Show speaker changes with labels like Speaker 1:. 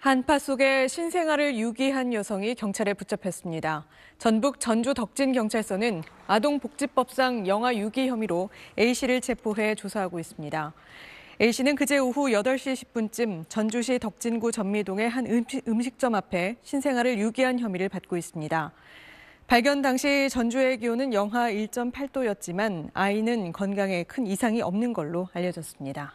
Speaker 1: 한파 속에 신생아를 유기한 여성이 경찰에 붙잡혔습니다. 전북 전주 덕진경찰서는 아동복지법상 영아 유기 혐의로 A씨를 체포해 조사하고 있습니다. A씨는 그제 오후 8시 10분쯤 전주시 덕진구 전미동의 한 음식점 앞에 신생아를 유기한 혐의를 받고 있습니다. 발견 당시 전주의 기온은 영하 1.8도였지만 아이는 건강에 큰 이상이 없는 걸로 알려졌습니다.